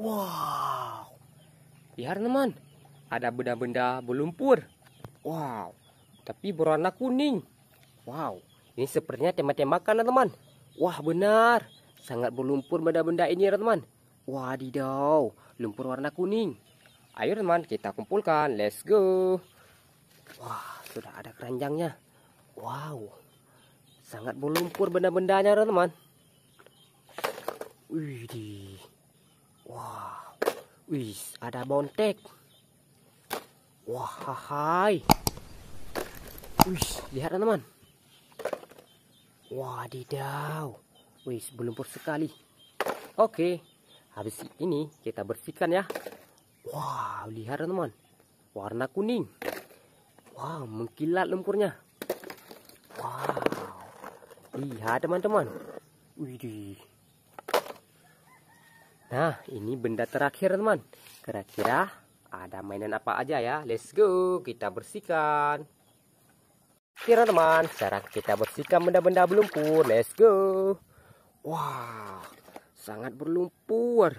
Wow. Lihat teman, ada benda-benda berlumpur. Wow. Tapi berwarna kuning. Wow. Ini sepertinya tembak-tembakan teman. Wah benar. Sangat berlumpur benda-benda ini ya teman. Wadidaw, lumpur warna kuning. Ayo teman, kita kumpulkan. Let's go. Wah, sudah ada keranjangnya. Wow. Sangat berlumpur benda-bendanya teman. Widih. Wah, wis ada bontek. Wah, hai. Wis, lihat teman. Wah, didau. Wis, berlumpur sekali. Oke, habis ini kita bersihkan ya. Wow, lihat teman. Warna kuning. Wow, mengkilat lumpurnya. Wow. Lihat teman-teman. Widih. Nah, ini benda terakhir teman. Kira-kira ada mainan apa aja ya? Let's go, kita bersihkan. Kira teman, sekarang kita bersihkan benda-benda berlumpur. Let's go. Wah, sangat berlumpur.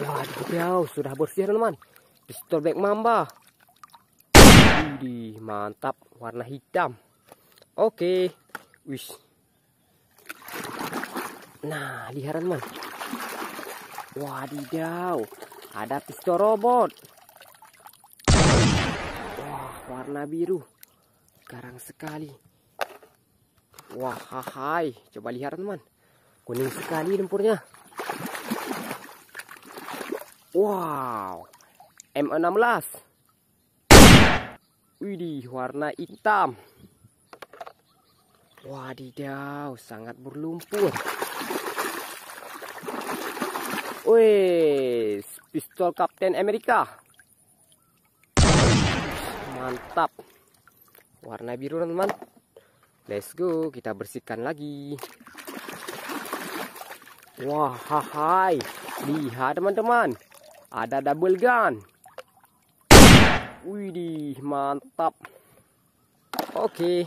wah Waduh, sudah bersih teman. Pistol bag mamba. di mantap, warna hitam. Oke, okay. wish Nah, lihat teman. Wadidaw, ada pistol robot. Wah, warna biru. Garang sekali. Wah, hai. Coba lihat teman. Kuning sekali lempurnya. Wow, M16. Widih, warna hitam. Wadidaw, sangat berlumpur. Wih, pistol Kapten Amerika. Mantap. Warna biru, teman-teman. Let's go, kita bersihkan lagi. Wah, hai. Lihat, teman-teman. Ada double gun. Wih, mantap. Oke. Okay.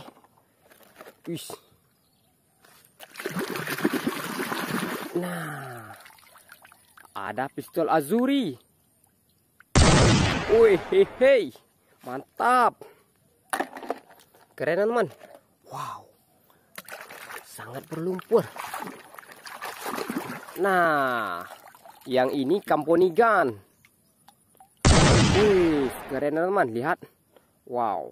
Nah, ada pistol Azuri. Wih, hei, mantap. Keren teman. Wow, sangat berlumpur. Nah, yang ini Kamponigan. Wih, keren teman. Lihat. Wow.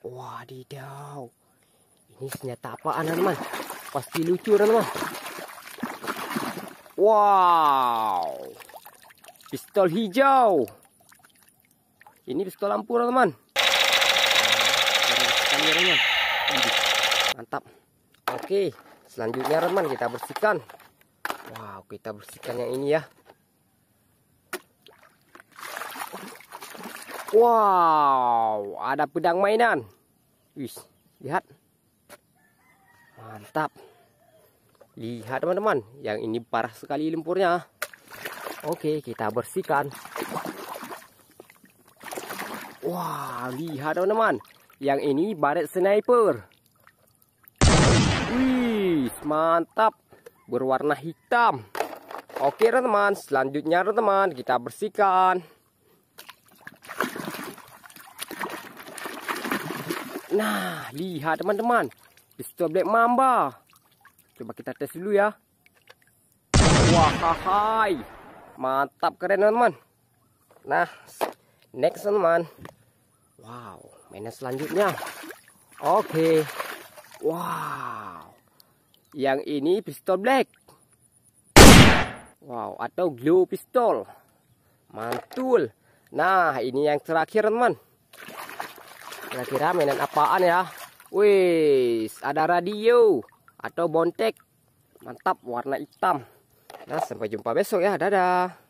Wadidaw. Ini senjata apa teman? teman? Pasti lucu teman-teman. Wow. Pistol hijau. Ini pistol lampu teman-teman. Kameranya. Mantap. Oke, selanjutnya teman kita bersihkan. Wow, kita bersihkan yang ini ya. Wow, ada pedang mainan. Wis, lihat mantap lihat teman-teman yang ini parah sekali lumpurnya oke kita bersihkan wah lihat teman-teman yang ini baret sniper wih mantap berwarna hitam oke teman-teman selanjutnya teman-teman kita bersihkan Nah, lihat teman-teman. Pistol Black Mamba. Coba kita tes dulu ya. Wah, hai. Mantap keren, teman-teman. Nah, next, teman. teman Wow, mainan selanjutnya. Oke. Wow. Yang ini pistol black. Wow, atau glow pistol. Mantul. Nah, ini yang terakhir, teman teman. Kira-kira mainan apaan ya? Wih, ada radio atau bontek. Mantap warna hitam. Nah, sampai jumpa besok ya. Dadah.